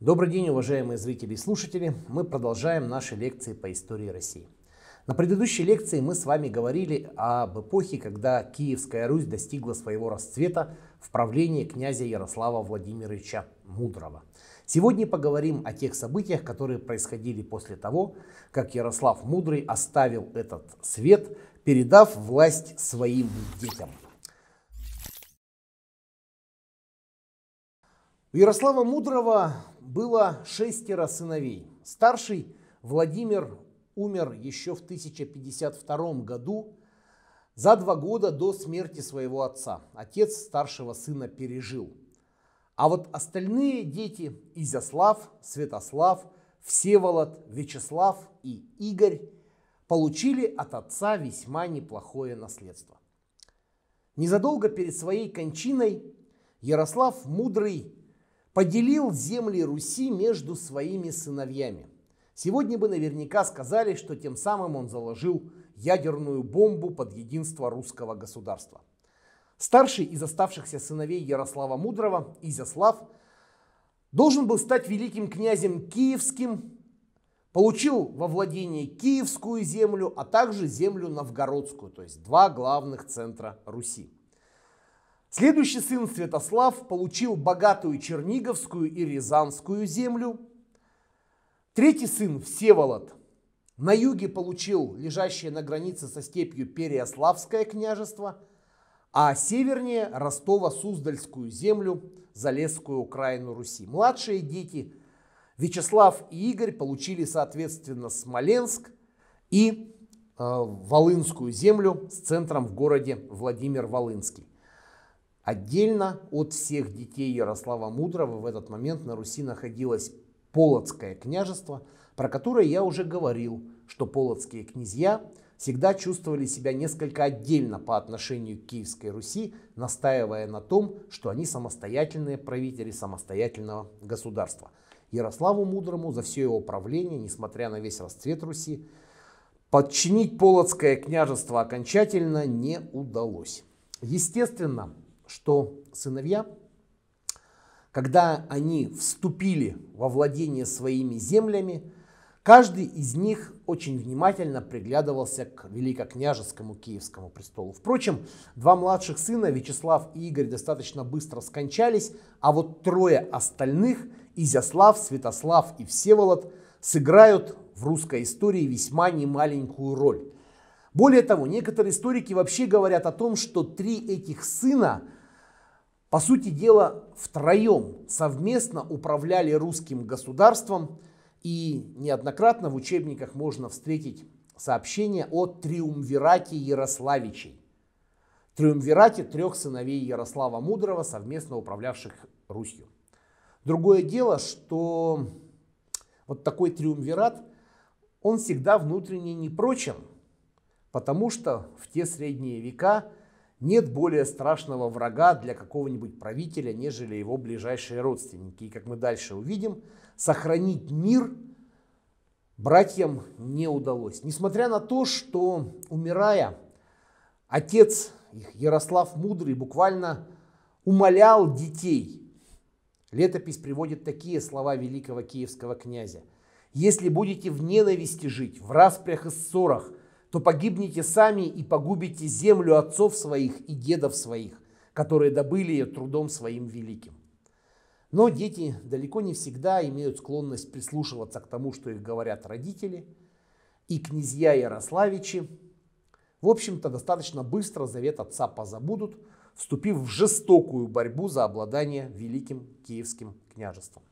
Добрый день, уважаемые зрители и слушатели! Мы продолжаем наши лекции по истории России. На предыдущей лекции мы с вами говорили об эпохе, когда Киевская Русь достигла своего расцвета в правлении князя Ярослава Владимировича Мудрого. Сегодня поговорим о тех событиях, которые происходили после того, как Ярослав Мудрый оставил этот свет, передав власть своим детям. У Ярослава Мудрого было шестеро сыновей. Старший Владимир умер еще в 1052 году, за два года до смерти своего отца. Отец старшего сына пережил. А вот остальные дети – Изяслав, Святослав, Всеволод, Вячеслав и Игорь – получили от отца весьма неплохое наследство. Незадолго перед своей кончиной Ярослав Мудрый поделил земли Руси между своими сыновьями. Сегодня бы наверняка сказали, что тем самым он заложил ядерную бомбу под единство русского государства. Старший из оставшихся сыновей Ярослава Мудрого, Изяслав, должен был стать великим князем киевским, получил во владение киевскую землю, а также землю новгородскую, то есть два главных центра Руси. Следующий сын Святослав получил богатую Черниговскую и Рязанскую землю. Третий сын Всеволод на юге получил лежащее на границе со степью Переославское княжество, а севернее Ростово-Суздальскую землю, Залесскую Украину Руси. Младшие дети Вячеслав и Игорь получили соответственно Смоленск и э, Волынскую землю с центром в городе Владимир-Волынский. Отдельно от всех детей Ярослава Мудрого в этот момент на Руси находилось Полоцкое княжество, про которое я уже говорил, что полоцкие князья всегда чувствовали себя несколько отдельно по отношению к Киевской Руси, настаивая на том, что они самостоятельные правители самостоятельного государства. Ярославу Мудрому за все его правление, несмотря на весь расцвет Руси, подчинить Полоцкое княжество окончательно не удалось. Естественно, что сыновья, когда они вступили во владение своими землями, каждый из них очень внимательно приглядывался к великокняжескому киевскому престолу. Впрочем, два младших сына, Вячеслав и Игорь, достаточно быстро скончались, а вот трое остальных, Изяслав, Святослав и Всеволод, сыграют в русской истории весьма немаленькую роль. Более того, некоторые историки вообще говорят о том, что три этих сына, по сути дела, втроем совместно управляли русским государством, и неоднократно в учебниках можно встретить сообщение о триумвирате Ярославичей. Триумвирате трех сыновей Ярослава Мудрого, совместно управлявших Русью. Другое дело, что вот такой триумвират, он всегда внутренне непрочен – Потому что в те средние века нет более страшного врага для какого-нибудь правителя, нежели его ближайшие родственники. И как мы дальше увидим, сохранить мир братьям не удалось. Несмотря на то, что, умирая, отец их, Ярослав Мудрый, буквально умолял детей. Летопись приводит такие слова великого киевского князя. «Если будете в ненависти жить, в распрях и ссорах – то погибнете сами и погубите землю отцов своих и дедов своих, которые добыли ее трудом своим великим. Но дети далеко не всегда имеют склонность прислушиваться к тому, что их говорят родители, и князья Ярославичи, в общем-то, достаточно быстро завет отца позабудут, вступив в жестокую борьбу за обладание великим киевским княжеством.